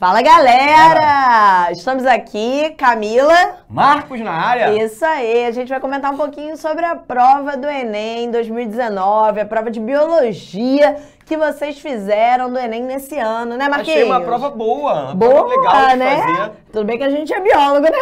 Fala galera! Estamos aqui, Camila. Marcos na área. Isso aí, a gente vai comentar um pouquinho sobre a prova do Enem 2019, a prova de biologia que vocês fizeram do Enem nesse ano, né, Marquinhos? Achei uma prova boa, uma boa, prova legal né? Fazer. Tudo bem que a gente é biólogo, né?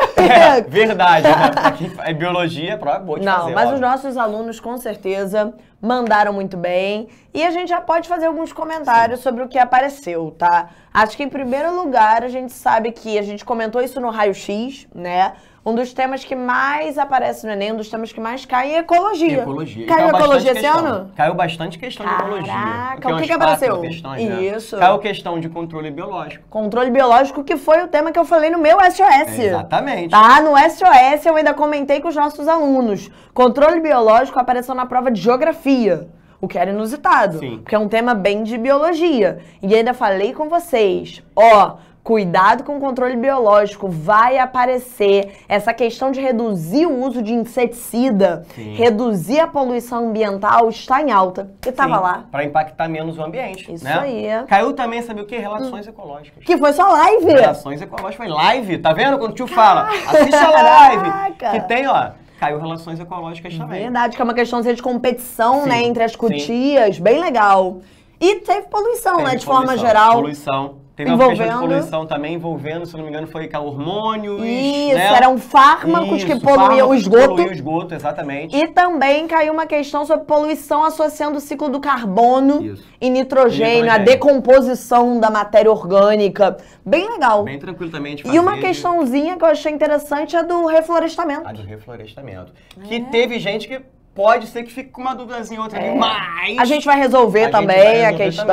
É, verdade, né? é biologia, é prova é boa de Não, fazer, mas óbvio. os nossos alunos, com certeza, mandaram muito bem. E a gente já pode fazer alguns comentários Sim. sobre o que apareceu, tá? Acho que, em primeiro lugar, a gente sabe que a gente comentou isso no raio-x, né? um dos temas que mais aparece no Enem, um dos temas que mais cai é ecologia. ecologia. Caiu, caiu ecologia esse ano? Caiu bastante questão Caraca, de ecologia. Caraca, o que, que apareceu? Questões, né? Isso. Né? Caiu questão de controle biológico. Controle biológico, que foi o tema que eu falei no meu SOS. Exatamente. Tá, no SOS eu ainda comentei com os nossos alunos. Controle biológico apareceu na prova de geografia. O que era inusitado, Sim. porque é um tema bem de biologia. E ainda falei com vocês, ó, Cuidado com o controle biológico, vai aparecer essa questão de reduzir o uso de inseticida, Sim. reduzir a poluição ambiental está em alta. E estava lá. Para impactar menos o ambiente. Isso né? aí. Caiu também, sabe o que? Relações hum. ecológicas. Que foi só live. Relações ecológicas foi live. Tá vendo quando o tio Caraca. fala? Assista a live. Que tem, ó caiu relações ecológicas também. Verdade, que é uma questão de competição, sim, né, entre as cutias, sim. bem legal. E teve poluição, teve né, de poluição, forma geral. Poluição. Teve envolvendo... uma questão de poluição também envolvendo, se não me engano, foi com hormônios. Isso, né? eram fármacos Isso, que poluíam o esgoto. Poluíam o esgoto, exatamente. E também caiu uma questão sobre poluição associando o ciclo do carbono e nitrogênio, nitrogênio, a decomposição da matéria orgânica. Bem legal. Bem tranquilamente E uma questãozinha que eu achei interessante é do reflorestamento. A do reflorestamento. É. Que teve gente que pode ser que fique com uma dúvidazinha outra é. mas... A gente vai resolver a também vai resolver a questão,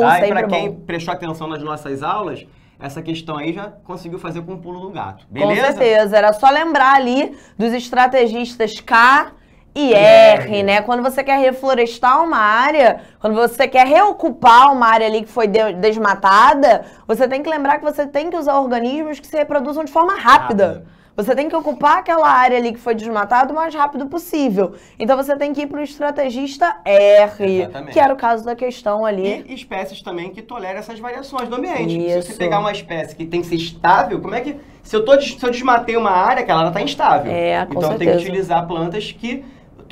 também, tá? E para é quem prestou atenção nas nossas aulas, essa questão aí já conseguiu fazer com o pulo do gato, beleza? Com certeza, era só lembrar ali dos estrategistas K e R, é. né? Quando você quer reflorestar uma área, quando você quer reocupar uma área ali que foi desmatada, você tem que lembrar que você tem que usar organismos que se reproduzam de forma rápida. rápida. Você tem que ocupar aquela área ali que foi desmatada o mais rápido possível. Então você tem que ir para o estrategista R, Exatamente. que era o caso da questão ali. E espécies também que toleram essas variações do ambiente. Isso. Se você pegar uma espécie que tem que ser estável, como é que. Se eu, tô, se eu desmatei uma área, aquela ela está instável. É, com então certeza. eu tenho que utilizar plantas que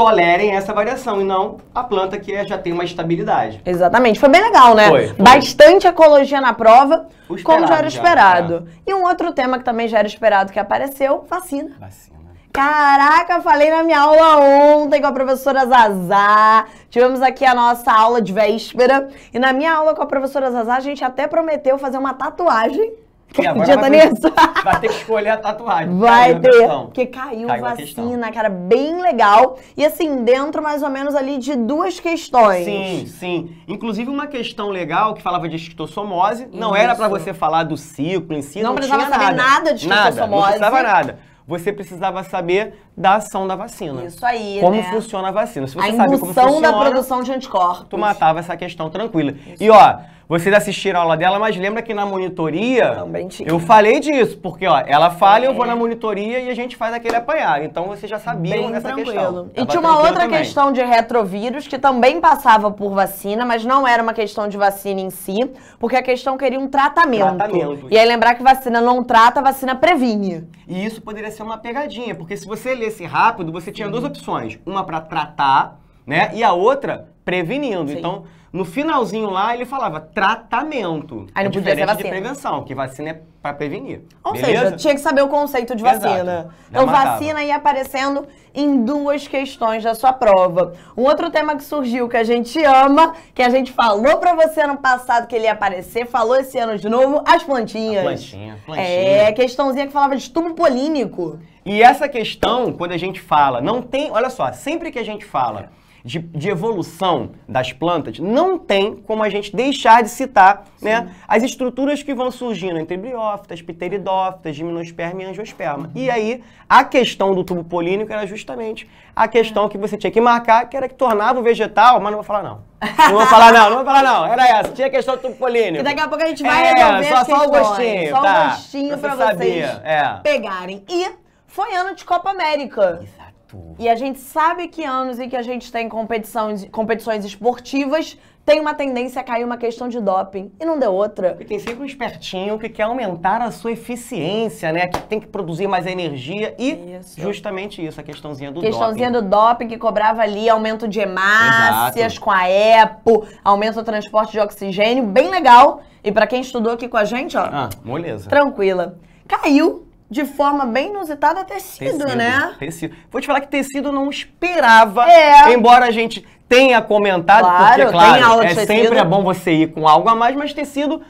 tolerem essa variação e não a planta que é, já tem uma estabilidade. Exatamente. Foi bem legal, né? Foi, foi. Bastante ecologia na prova, esperado, como já era esperado. Já, é. E um outro tema que também já era esperado que apareceu, vacina. Vacina. Caraca, falei na minha aula ontem com a professora Zazá. Tivemos aqui a nossa aula de véspera. E na minha aula com a professora Zazá, a gente até prometeu fazer uma tatuagem e agora vai, nisso? vai ter que escolher a tatuagem. Vai caiu ter, porque caiu, caiu vacina, cara, bem legal. E assim, dentro mais ou menos ali de duas questões. Sim, sim. Inclusive uma questão legal que falava de esquistossomose, Isso. não era para você falar do ciclo em si, não, não precisava tinha nada. saber nada de esquistossomose. Nada, não precisava nada você precisava saber da ação da vacina. Isso aí, Como né? funciona a vacina. Se você a sabe como funciona... A da produção de anticorpos. Tu matava essa questão tranquila. Isso. E, ó... Vocês assistiram a aula dela, mas lembra que na monitoria Também tinha. eu falei disso, porque ó, ela fala, é. eu vou na é. monitoria e a gente faz aquele apanhar. Então vocês já sabiam Bem dessa tranquilo. questão. E tinha uma outra também. questão de retrovírus que também passava por vacina, mas não era uma questão de vacina em si, porque a questão queria um tratamento. tratamento. E aí lembrar que vacina não trata, vacina previne. E isso poderia ser uma pegadinha, porque se você lesse rápido, você tinha duas opções, uma para tratar, né? E a outra prevenindo. Sim. Então, no finalzinho lá, ele falava tratamento. Aí não é podia ser vacina. de prevenção, que vacina é para prevenir. Ou beleza? seja, tinha que saber o conceito de vacina. Então, é vacina ia aparecendo em duas questões da sua prova. Um outro tema que surgiu que a gente ama, que a gente falou para você ano passado que ele ia aparecer, falou esse ano de novo, as plantinhas. plantinha, é, plantinha. É, questãozinha que falava de tubo polínico. E essa questão, quando a gente fala, não tem, olha só, sempre que a gente fala de, de, evolução das plantas, não tem como a gente deixar de citar né, as estruturas que vão surgindo entre briófitas, pteridófitas, gimnosperma e angiosperma. Uhum. E aí, a questão do tubo polínico era justamente a questão que você tinha que marcar, que era que tornava o vegetal, mas não vou falar não. Não vou falar não, não vou falar não. Era essa, tinha a questão do tubo polínico. E daqui a pouco a gente vai é, resolver só, só o gostinho, Só tá. o gostinho pra, pra você vocês É. pegarem. E foi ano de Copa América. Exato. Exato. E a gente sabe que anos em que a gente tem competições, competições esportivas tem uma tendência a cair uma questão de doping e não deu outra. E tem sempre um espertinho que quer aumentar a sua eficiência, né? Que tem que produzir mais energia e isso. justamente isso, a questãozinha do questãozinha doping. Questãozinha do doping que cobrava ali aumento de hemácias Exato. com a EPO, aumento do transporte de oxigênio, bem legal. E para quem estudou aqui com a gente, ó. Ah, moleza. Tranquila. Caiu de forma bem inusitada tecido, tecido, né? Tecido. Vou te falar que tecido não esperava, é. embora a gente tenha comentado, claro, porque, claro, é sempre é bom você ir com algo a mais, mas tecido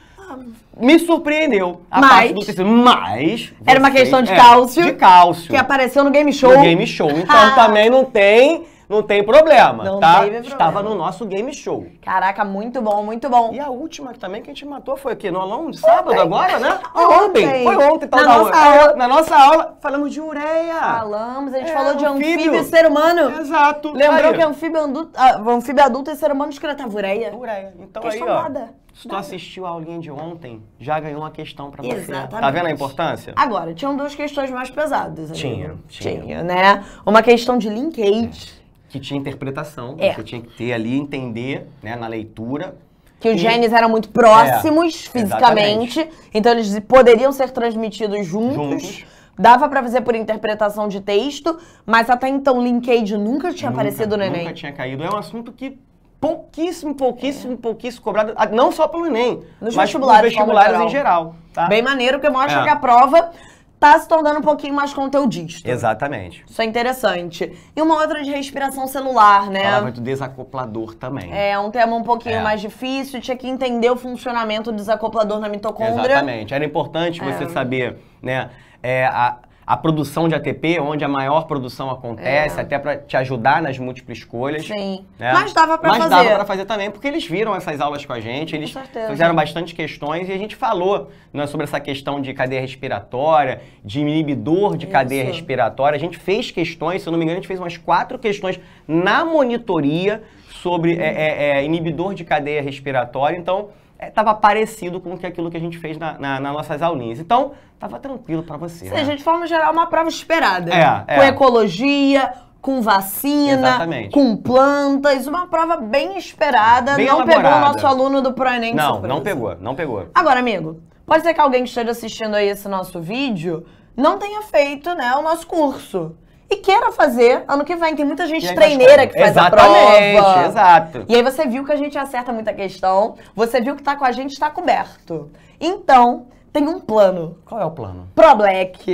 me surpreendeu a mas, parte do tecido. Mas. Era uma questão de é, cálcio. É, de cálcio. Que apareceu no game show. No game show. Então também não tem não tem problema, não tá? Teve problema. Estava no nosso game show. Caraca, muito bom, muito bom. E a última também que a gente matou foi aqui no aluno de sábado ontem. agora, né? Ah, ontem. ontem. Foi ontem, tal, tá, na, da tá, nossa é, aula. na nossa aula, falamos de ureia. Falamos, a gente é, falou de anfíbio. anfíbio e ser humano. Exato. Lembrou aí. que anfíbio, adulto, é ah, anfíbio adulto e é ser humano escreveu ureia. Ureia. Então Questão aí, ó. Se tu assistiu a aulinha de ontem, já ganhou uma questão pra você. Tá Exatamente. Tá vendo a importância? Agora, tinham duas questões mais pesadas. Tinha, tinha, tinha. né? Uma questão de linkage que tinha interpretação. É. Você tinha que ter ali, entender, né, na leitura. Que os e... genes eram muito é, próximos é, fisicamente, exatamente. então eles poderiam ser transmitidos juntos. juntos. Dava para fazer por interpretação de texto, mas até então Linkage nunca tinha nunca, aparecido no Enem. Nunca tinha caído. É um assunto que pouquíssimo, pouquíssimo, é. pouquíssimo cobrado, não só pelo Enem, Nos mas vestibulares, vestibulares em geral. Tá? Bem maneiro, porque mostra é. que a prova tá se tornando um pouquinho mais conteudista. Exatamente. Isso é interessante. E uma outra de respiração celular, né? Fala muito desacoplador também. É, um tema um pouquinho é. mais difícil, tinha que entender o funcionamento do desacoplador na mitocôndria. Exatamente. Era importante é. você saber, né, é, a, a produção de ATP, onde a maior produção acontece, é. até para te ajudar nas múltiplas escolhas. Sim. Né? Mas dava para fazer. Mas dava para fazer também, porque eles viram essas aulas com a gente, eles fizeram bastante questões e a gente falou né, sobre essa questão de cadeia respiratória, de inibidor de Isso. cadeia respiratória. A gente fez questões, se eu não me engano, a gente fez umas quatro questões na monitoria sobre é, é, é inibidor de cadeia respiratória. Então, estava é, parecido com aquilo que a gente fez na, na, nas nossas aulinhas. Então, estava tranquilo para você. Ou seja, né? de forma geral, uma prova esperada. É, é. Com ecologia, com vacina, Exatamente. com plantas, uma prova bem esperada. Bem não elaborada. pegou o nosso aluno do ProEnem Não, surpresa. não pegou, não pegou. Agora, amigo, pode ser que alguém que esteja assistindo aí esse nosso vídeo não tenha feito né, o nosso curso e queira fazer ano que vem. Tem muita gente treineira que faz a prova. Exato. E aí você viu que a gente acerta muita questão, você viu que tá com a gente, está coberto. Então, tem um plano. Qual é o plano? Pro Black.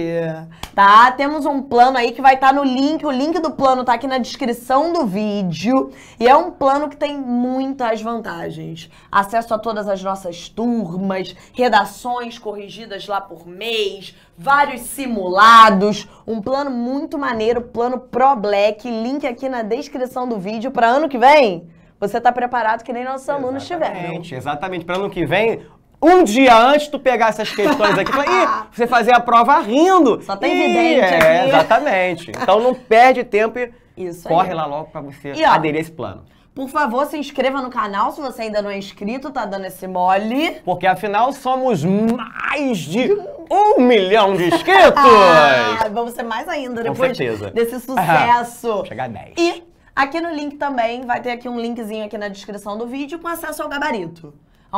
Tá? Temos um plano aí que vai estar tá no link. O link do plano tá aqui na descrição do vídeo. E é um plano que tem muitas vantagens. Acesso a todas as nossas turmas, redações corrigidas lá por mês, vários simulados. Um plano muito maneiro, plano Pro Black. Link aqui na descrição do vídeo para ano que vem você está preparado que nem nossos alunos exatamente, Exatamente. Para ano que vem, um dia antes tu pegar essas questões aqui, fala, você fazer a prova rindo. Só tem evidente É, exatamente. Então não perde tempo e Isso corre aí. lá logo para você e, ó, aderir a esse plano. Por favor, se inscreva no canal se você ainda não é inscrito, tá dando esse mole. Porque afinal somos mais de um milhão de inscritos! ah, vamos ser mais ainda Com depois certeza. desse sucesso. chegar a 10. E aqui no link também vai ter aqui um linkzinho aqui na descrição do vídeo com acesso ao gabarito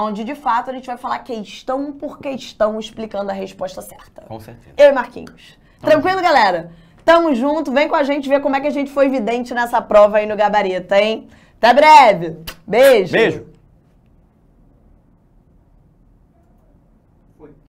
onde de fato a gente vai falar questão por questão, explicando a resposta certa. Com certeza. Eu e Marquinhos. Tamo Tranquilo, junto. galera? Tamo junto, vem com a gente ver como é que a gente foi vidente nessa prova aí no gabarito, hein? Até breve. Beijo. Beijo.